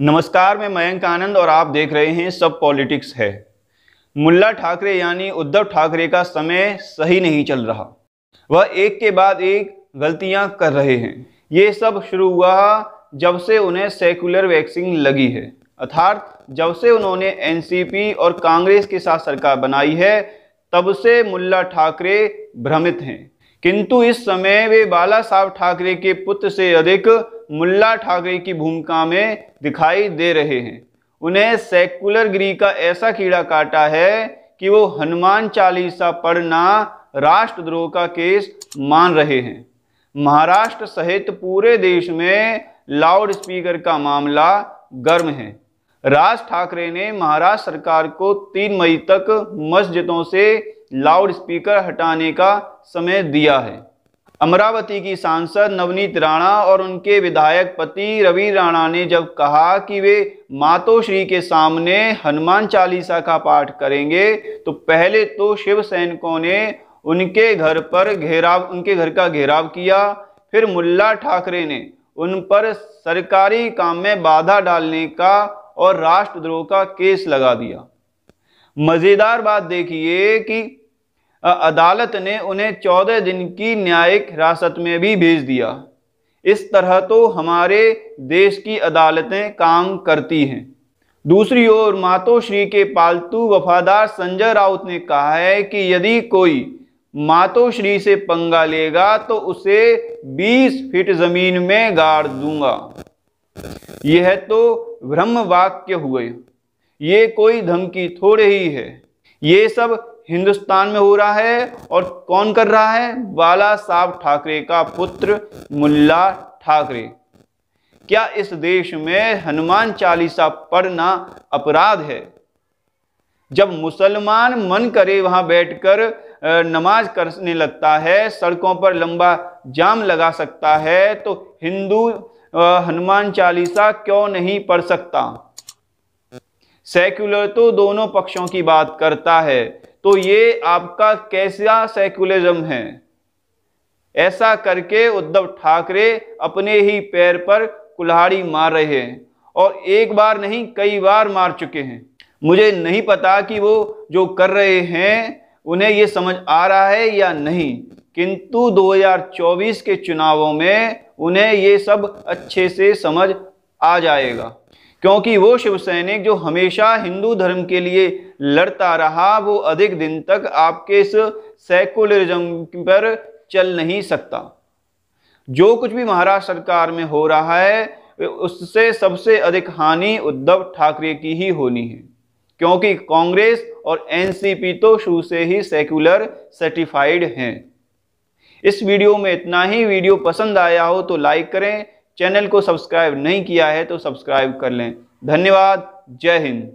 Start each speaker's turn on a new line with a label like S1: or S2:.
S1: नमस्कार मैं मयंक आनंद और आप देख रहे हैं सब पॉलिटिक्स है मुल्ला ठाकरे यानी उद्धव ठाकरे का समय सही नहीं चल रहा वह एक के बाद एक गलतियां कर रहे हैं ये सब शुरू हुआ जब से उन्हें सेकुलर वैक्सीन लगी है अर्थात जब से उन्होंने एनसीपी और कांग्रेस के साथ सरकार बनाई है तब से मुल्ला ठाकरे भ्रमित हैं किंतु इस समय वे बाला साहब ठाकरे के पुत्र से अधिक मुल्ला ठाकरे की भूमिका में दिखाई दे रहे हैं उन्हें सेकुलर गिरी का ऐसा कीड़ा काटा है कि वो हनुमान चालीसा पढ़ना राष्ट्रद्रोह का केस मान रहे हैं महाराष्ट्र सहित पूरे देश में लाउड स्पीकर का मामला गर्म है राज ठाकरे ने महाराष्ट्र सरकार को तीन मई तक मस्जिदों से लाउड स्पीकर हटाने का समय दिया है अमरावती की सांसद नवनीत राणा और उनके विधायक पति रवि राणा ने जब कहा कि वे मातोश्री के सामने हनुमान चालीसा का पाठ करेंगे तो पहले तो शिव सैनिकों ने उनके घर पर घेराव उनके घर का घेराव किया फिर मुल्ला ठाकरे ने उन पर सरकारी काम में बाधा डालने का और राष्ट्रद्रोह का केस लगा दिया मज़ेदार बात देखिए कि अदालत ने उन्हें चौदह दिन की न्यायिक हिरासत में भी भेज दिया इस तरह तो हमारे देश की अदालतें काम करती हैं दूसरी ओर मातोश्री के पालतू वफादार संजय राउत ने कहा है कि यदि कोई मातोश्री से पंगा लेगा तो उसे 20 फीट जमीन में गाड़ दूंगा यह तो ब्रह्म वाक्य हुए ये कोई धमकी थोड़े ही है ये सब हिंदुस्तान में हो रहा है और कौन कर रहा है बाला साहब ठाकरे का पुत्र मुल्ला ठाकरे क्या इस देश में हनुमान चालीसा पढ़ना अपराध है जब मुसलमान मन करे वहां बैठकर नमाज करने लगता है सड़कों पर लंबा जाम लगा सकता है तो हिंदू हनुमान चालीसा क्यों नहीं पढ़ सकता सेक्युलर तो दोनों पक्षों की बात करता है तो ये आपका कैसा सेक्युलरिज्म है ऐसा करके उद्धव ठाकरे अपने ही पैर पर कुल्हाड़ी मार रहे हैं और एक बार नहीं कई बार मार चुके हैं मुझे नहीं पता कि वो जो कर रहे हैं उन्हें ये समझ आ रहा है या नहीं किंतु 2024 के चुनावों में उन्हें ये सब अच्छे से समझ आ जाएगा क्योंकि वो शिव सैनिक जो हमेशा हिंदू धर्म के लिए लड़ता रहा वो अधिक दिन तक आपके इस सेकुलरिज्म पर चल नहीं सकता जो कुछ भी महाराष्ट्र सरकार में हो रहा है उससे सबसे अधिक हानि उद्धव ठाकरे की ही होनी है क्योंकि कांग्रेस और एनसीपी तो शुरू से ही सेकुलर सर्टिफाइड हैं इस वीडियो में इतना ही वीडियो पसंद आया हो तो लाइक करें चैनल को सब्सक्राइब नहीं किया है तो सब्सक्राइब कर लें धन्यवाद जय हिंद